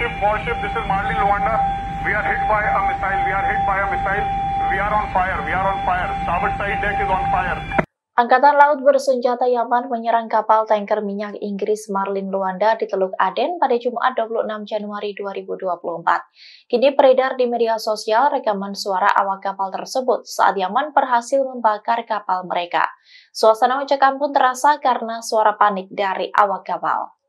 ship, warship, this is marley Luanda. We are hit by a missile. We are hit by a missile. We are on fire. We are on fire. Starboard side deck is on fire. Angkatan Laut bersenjata Yaman menyerang kapal tanker minyak Inggris Marlin Luanda di Teluk Aden pada Jumat 26 Januari 2024. Kini beredar di media sosial rekaman suara awak kapal tersebut saat Yaman berhasil membakar kapal mereka. Suasana mencekam pun terasa karena suara panik dari awak kapal.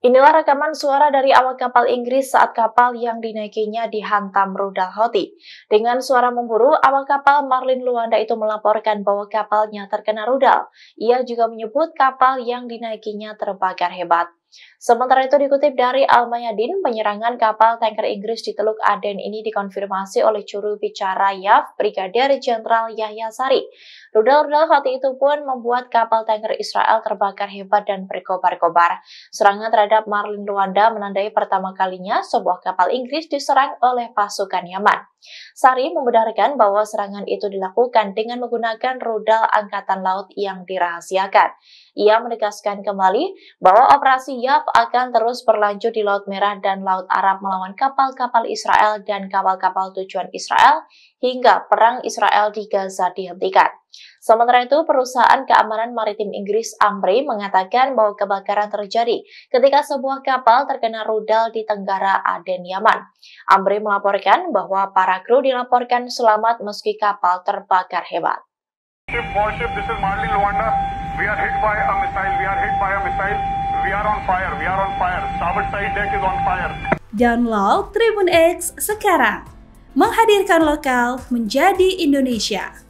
Inilah rekaman suara dari awak kapal Inggris saat kapal yang dinaikinya dihantam rudal Houthi. Dengan suara memburu, awak kapal Marlin Luanda itu melaporkan bahwa kapalnya terkena rudal. Ia juga menyebut kapal yang dinaikinya terbakar hebat. Sementara itu dikutip dari Al-Mayadin, penyerangan kapal tanker Inggris di Teluk Aden ini dikonfirmasi oleh juru bicara YAF, Brigadir Jenderal Yahya Sari. Rudal-rudal hati itu pun membuat kapal tanker Israel terbakar hebat dan berkobar-kobar. Serangan terhadap Marlin Rwanda menandai pertama kalinya sebuah kapal Inggris diserang oleh pasukan Yaman. Sari membenarkan bahwa serangan itu dilakukan dengan menggunakan rudal Angkatan Laut yang dirahasiakan. Ia menegaskan kembali bahwa operasi Yap akan terus berlanjut di Laut Merah dan Laut Arab melawan kapal-kapal Israel dan kapal-kapal tujuan Israel hingga perang Israel di Gaza dihentikan. Sementara itu, perusahaan keamanan maritim Inggris Amri mengatakan bahwa kebakaran terjadi ketika sebuah kapal terkena rudal di Tenggara Aden, Yaman. Amri melaporkan bahwa para kru dilaporkan selamat meski kapal terbakar hebat. We are hit by a missile. We are hit by a missile. We are on fire. We are on fire. Starboard side deck is on fire. Download Tribun X sekarang. Menghadirkan lokal menjadi Indonesia.